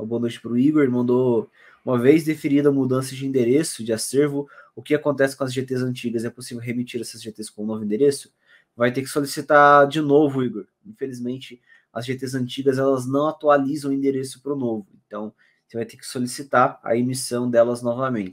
Uma boa noite para o Igor. Ele mandou uma vez deferida a mudança de endereço de acervo, o que acontece com as GTs antigas? É possível remitir essas GTs com o um novo endereço? Vai ter que solicitar de novo, Igor. Infelizmente, as GTs antigas elas não atualizam o endereço para o novo. Então, você vai ter que solicitar a emissão delas novamente.